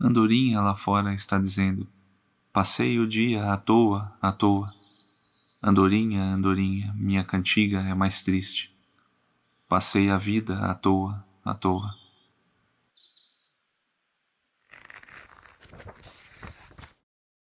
Andorinha lá fora está dizendo: Passei o dia à toa, à toa. Andorinha, andorinha, minha cantiga é mais triste. Passei a vida à toa, à toa.